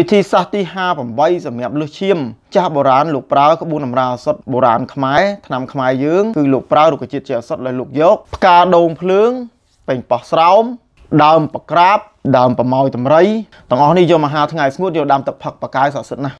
វិធីសាស្ត្រទី58សម្រាប់លុះឈាមចាស់បុរាណលោកប្រើក្បួនអំរាឱសថបុរាណខ្មែរឆ្នាំខ្មែរយើងគឺលោកប្រើរុក្ខជាតិជាឱសថដែលលោកយកផ្កាដូងភ្លើងពេញប៉ោះស្រោមដើមប្រក្រាបដើមប្រម៉ោយតម្រៃទាំងអស់នេះយកមកហាលថ្ងៃស្ងួតយកដាំទឹកផឹកបកាយស័ក្តិសិទ្ធិណាស់